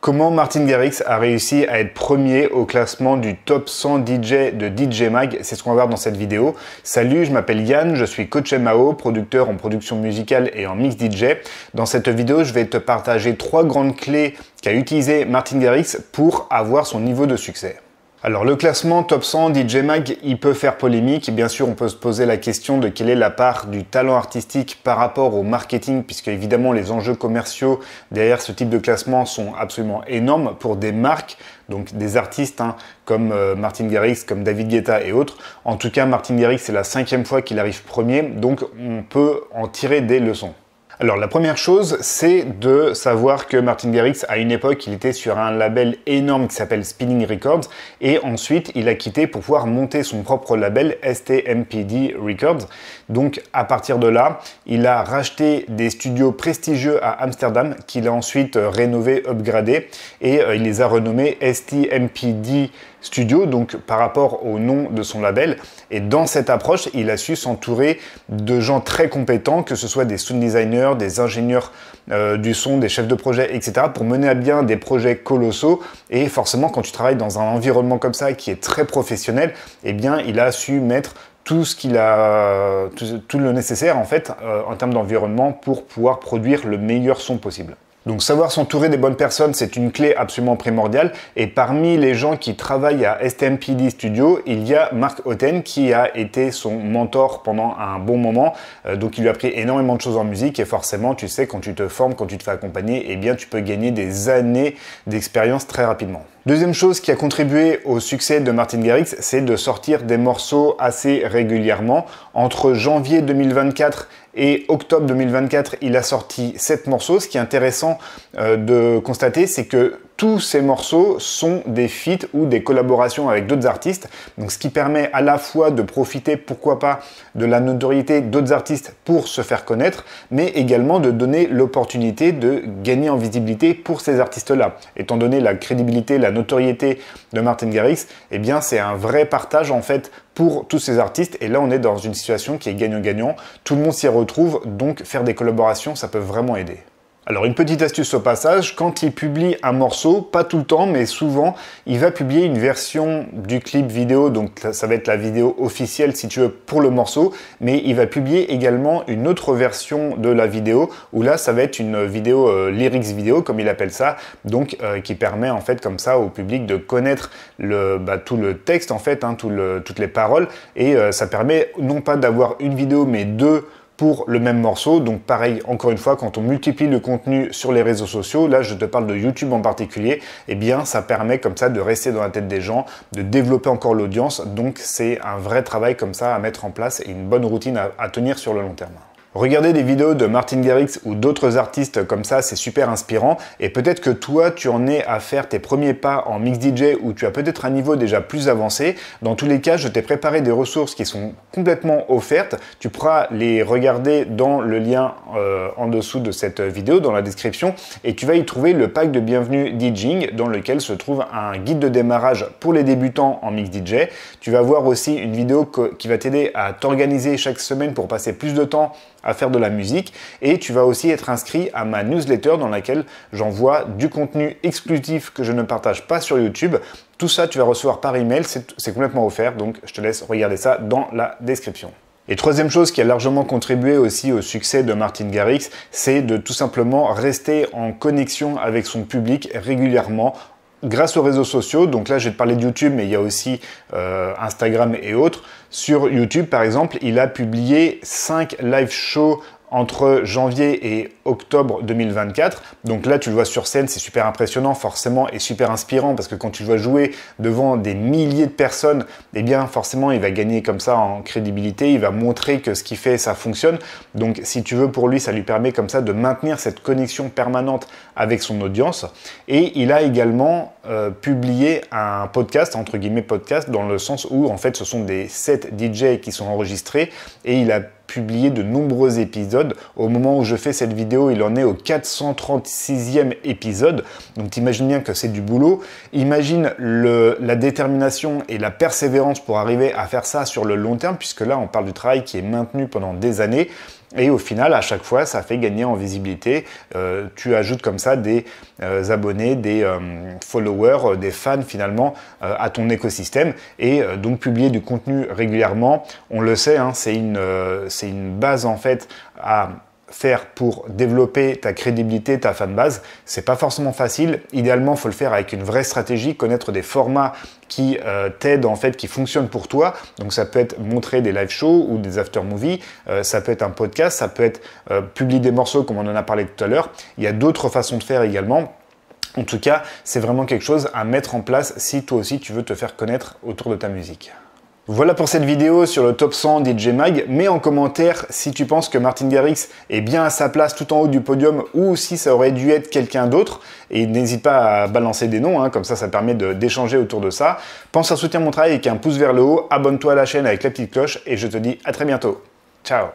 Comment Martin Garrix a réussi à être premier au classement du top 100 DJ de DJ Mag C'est ce qu'on va voir dans cette vidéo. Salut, je m'appelle Yann, je suis coach MAO, producteur en production musicale et en mix DJ. Dans cette vidéo, je vais te partager trois grandes clés qu'a utilisé Martin Garrix pour avoir son niveau de succès. Alors le classement top 100 DJ Mag, il peut faire polémique. Bien sûr, on peut se poser la question de quelle est la part du talent artistique par rapport au marketing, puisque évidemment les enjeux commerciaux derrière ce type de classement sont absolument énormes pour des marques, donc des artistes hein, comme euh, Martin Garrix, comme David Guetta et autres. En tout cas, Martin Garrix, c'est la cinquième fois qu'il arrive premier, donc on peut en tirer des leçons. Alors la première chose, c'est de savoir que Martin Garrix, à une époque, il était sur un label énorme qui s'appelle Spinning Records, et ensuite il a quitté pour pouvoir monter son propre label STMPD Records. Donc à partir de là, il a racheté des studios prestigieux à Amsterdam, qu'il a ensuite euh, rénové, upgradé et euh, il les a renommés STMPD Studio, donc par rapport au nom de son label. Et dans cette approche, il a su s'entourer de gens très compétents, que ce soit des sound designers, des ingénieurs euh, du son, des chefs de projet, etc., pour mener à bien des projets colossaux. Et forcément, quand tu travailles dans un environnement comme ça, qui est très professionnel, eh bien, il a su mettre tout ce qu'il a, tout, le nécessaire en fait euh, en termes d'environnement pour pouvoir produire le meilleur son possible. Donc savoir s'entourer des bonnes personnes, c'est une clé absolument primordiale. Et parmi les gens qui travaillent à STMPD Studio, il y a Marc Oten qui a été son mentor pendant un bon moment. Euh, donc il lui a appris énormément de choses en musique et forcément, tu sais, quand tu te formes, quand tu te fais accompagner, eh bien tu peux gagner des années d'expérience très rapidement. Deuxième chose qui a contribué au succès de Martin Garrix, c'est de sortir des morceaux assez régulièrement. Entre janvier 2024 et octobre 2024, il a sorti 7 morceaux. Ce qui est intéressant euh, de constater, c'est que tous ces morceaux sont des feats ou des collaborations avec d'autres artistes. Donc ce qui permet à la fois de profiter, pourquoi pas, de la notoriété d'autres artistes pour se faire connaître, mais également de donner l'opportunité de gagner en visibilité pour ces artistes-là. Étant donné la crédibilité, la notoriété de Martin Garrix, eh bien c'est un vrai partage en fait pour tous ces artistes. Et là, on est dans une situation qui est gagnant-gagnant. Tout le monde s'y retrouve, donc faire des collaborations, ça peut vraiment aider. Alors une petite astuce au passage, quand il publie un morceau, pas tout le temps, mais souvent, il va publier une version du clip vidéo, donc ça va être la vidéo officielle si tu veux pour le morceau, mais il va publier également une autre version de la vidéo, où là ça va être une vidéo euh, lyrics vidéo, comme il appelle ça, donc euh, qui permet en fait comme ça au public de connaître le, bah, tout le texte en fait, hein, toutes les paroles, et euh, ça permet non pas d'avoir une vidéo mais deux pour le même morceau. Donc pareil, encore une fois, quand on multiplie le contenu sur les réseaux sociaux, là je te parle de YouTube en particulier, eh bien ça permet comme ça de rester dans la tête des gens, de développer encore l'audience. Donc c'est un vrai travail comme ça à mettre en place et une bonne routine à, à tenir sur le long terme. Regarder des vidéos de Martin Garrix ou d'autres artistes comme ça, c'est super inspirant et peut-être que toi, tu en es à faire tes premiers pas en mix DJ ou tu as peut-être un niveau déjà plus avancé. Dans tous les cas, je t'ai préparé des ressources qui sont complètement offertes. Tu pourras les regarder dans le lien euh, en dessous de cette vidéo, dans la description, et tu vas y trouver le pack de bienvenue DJing dans lequel se trouve un guide de démarrage pour les débutants en mix DJ. Tu vas voir aussi une vidéo qui va t'aider à t'organiser chaque semaine pour passer plus de temps à faire de la musique et tu vas aussi être inscrit à ma newsletter dans laquelle j'envoie du contenu exclusif que je ne partage pas sur YouTube. Tout ça, tu vas recevoir par email, c'est complètement offert, donc je te laisse regarder ça dans la description. Et troisième chose qui a largement contribué aussi au succès de Martin Garrix, c'est de tout simplement rester en connexion avec son public régulièrement grâce aux réseaux sociaux, donc là j'ai parlé de YouTube, mais il y a aussi euh, Instagram et autres. Sur YouTube, par exemple, il a publié 5 live shows entre janvier et octobre 2024. Donc là, tu le vois sur scène, c'est super impressionnant forcément et super inspirant parce que quand tu le vois jouer devant des milliers de personnes, eh bien forcément, il va gagner comme ça en crédibilité, il va montrer que ce qu'il fait, ça fonctionne. Donc si tu veux, pour lui, ça lui permet comme ça de maintenir cette connexion permanente avec son audience. Et il a également euh, publié un podcast, entre guillemets podcast, dans le sens où en fait, ce sont des 7 DJ qui sont enregistrés et il a publié de nombreux épisodes. Au moment où je fais cette vidéo, il en est au 436e épisode. Donc imagine bien que c'est du boulot. Imagine la détermination et la persévérance pour arriver à faire ça sur le long terme, puisque là on parle du travail qui est maintenu pendant des années. Et au final, à chaque fois, ça fait gagner en visibilité. Euh, tu ajoutes comme ça des euh, abonnés, des euh, followers, des fans finalement à ton écosystème. Et donc publier du contenu régulièrement, on le sait, hein, c'est une base en fait à faire pour développer ta crédibilité, ta fanbase, c'est pas forcément facile. Idéalement, il faut le faire avec une vraie stratégie, connaître des formats qui euh, t'aident en fait, qui fonctionnent pour toi. Donc ça peut être montrer des live shows ou des after movies, euh, ça peut être un podcast, ça peut être euh, publier des morceaux comme on en a parlé tout à l'heure. Il y a d'autres façons de faire également. En tout cas, c'est vraiment quelque chose à mettre en place si toi aussi tu veux te faire connaître autour de ta musique. Voilà pour cette vidéo sur le top 100 DJ Mag. Mets en commentaire si tu penses que Martin Garrix est bien à sa place tout en haut du podium ou si ça aurait dû être quelqu'un d'autre. Et n'hésite pas à balancer des noms, hein, comme ça, ça permet d'échanger autour de ça. Pense à soutenir mon travail avec un pouce vers le haut, abonne-toi à la chaîne avec la petite cloche et je te dis à très bientôt. Ciao